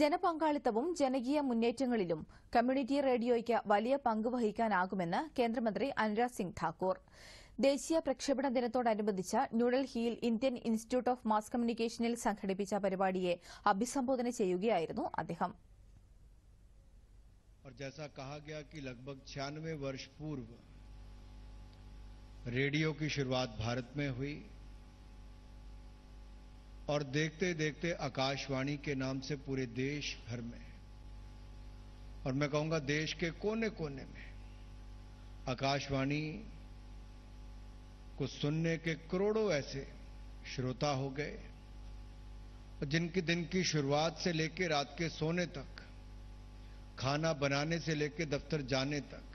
ജനപങ്കാളിത്തവും ജനകീയ മുന്നേറ്റങ്ങളിലും കമ്മ്യൂണിറ്റി റേഡിയോയ്ക്ക് വലിയ പങ്ക് വഹിക്കാനാകുമെന്ന് കേന്ദ്രമന്ത്രി അനുരാഗ് സിംഗ് ഠാക്കൂർ ദേശീയ പ്രക്ഷേപണ ദിനത്തോടനുബന്ധിച്ച് ന്യൂഡൽഹിയിൽ ഇന്ത്യൻ ഇൻസ്റ്റിറ്റ്യൂട്ട് ഓഫ് മാസ് കമ്മ്യൂണിക്കേഷനിൽ സംഘടിപ്പിച്ച പരിപാടിയെ അഭിസംബോധന ചെയ്യുകയായിരുന്നു അദ്ദേഹം और जैसा कहा गया कि लगभग वर्ष पूर्व रेडियो की शुरुआत भारत में हुई और देखते देखते आकाशवाणी के नाम से पूरे देश भर में और मैं कहूंगा देश के कोने कोने में आकाशवाणी को सुनने के करोड़ों ऐसे श्रोता हो गए जिनकी दिन की शुरुआत से लेकर रात के सोने तक खाना बनाने से लेकर दफ्तर जाने तक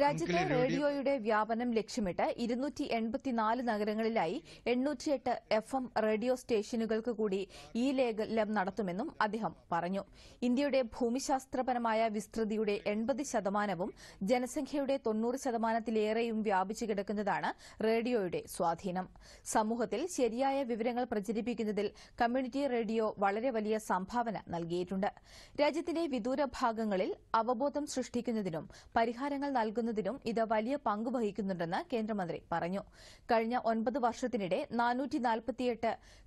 രാജ്യത്ത് റേഡിയോയുടെ വ്യാപനം ലക്ഷ്യമിട്ട് ഇരുന്നൂറ്റി എൺപത്തിനാല് നഗരങ്ങളിലായി എണ്ണൂറ്റിയെട്ട് എഫ് എം റേഡിയോ സ്റ്റേഷനുകൾക്ക് കൂടി ഈ ലേഖലം നടത്തുമെന്നും അദ്ദേഹം പറഞ്ഞു ഇന്ത്യയുടെ ഭൂമിശാസ്ത്രപരമായ വിസ്തൃതിയുടെ എൺപത് ശതമാനവും ജനസംഖ്യയുടെ തൊണ്ണൂറ് ശതമാനത്തിലേറെയും വ്യാപിച്ചു കിടക്കുന്നതാണ് റേഡിയോയുടെ സ്വാധീനം സമൂഹത്തിൽ ശരിയായ വിവരങ്ങൾ പ്രചരിപ്പിക്കുന്നതിൽ കമ്മ്യൂണിറ്റി റേഡിയോ വളരെ വലിയ സംഭാവന നൽകിയിട്ടുണ്ട് രാജ്യത്തിന്റെ വിദൂര ഭാഗങ്ങളിൽ അവബോധം സൃഷ്ടിക്കുന്നതിനും പരിഹാരങ്ങൾ നൽകുന്നതിനും കൊടുക്കുന്നതിനും ഇത് വലിയ പങ്കുവഹിക്കുന്നുണ്ടെന്ന് കേന്ദ്രമന്ത്രി പറഞ്ഞു കഴിഞ്ഞ ഒൻപത് വർഷത്തിനിടെ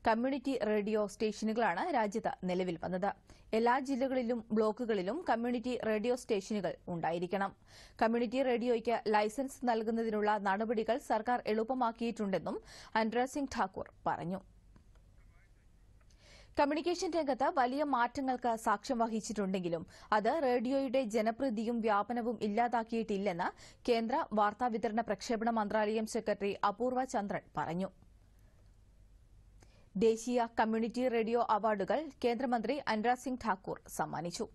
കമ്മ്യൂണിറ്റി റേഡിയോ സ്റ്റേഷനുകളാണ് രാജ്യത്ത് നിലവിൽ വന്നത് എല്ലാ ജില്ലകളിലും ബ്ലോക്കുകളിലും കമ്മ്യൂണിറ്റി റേഡിയോ സ്റ്റേഷനുകൾ ഉണ്ടായിരിക്കണം കമ്മ്യൂണിറ്റി റേഡിയോയ്ക്ക് ലൈസൻസ് നൽകുന്നതിനുള്ള നടപടികൾ സർക്കാർ എളുപ്പമാക്കിയിട്ടുണ്ടെന്നും അനുരാജ് ഠാക്കൂർ പറഞ്ഞു കമ്മ്യൂണിക്കേഷൻ രംഗത്ത് വലിയ മാറ്റങ്ങൾക്ക് സാക്ഷ്യം വഹിച്ചിട്ടുണ്ടെങ്കിലും അത് റേഡിയോയുടെ ജനപ്രീതിയും വ്യാപനവും ഇല്ലാതാക്കിയിട്ടില്ലെന്ന് കേന്ദ്ര വാർത്താവിതരണ പ്രക്ഷേപണ മന്ത്രാലയം സെക്രട്ടറി അപൂർവ ചന്ദ്രൻ പറഞ്ഞു ദേശീയ കമ്മ്യൂണിറ്റി റേഡിയോ അവാർഡുകൾ കേന്ദ്രമന്ത്രി അൻരാജ് സിംഗ് ഠാക്കൂർ സമ്മാനിച്ചു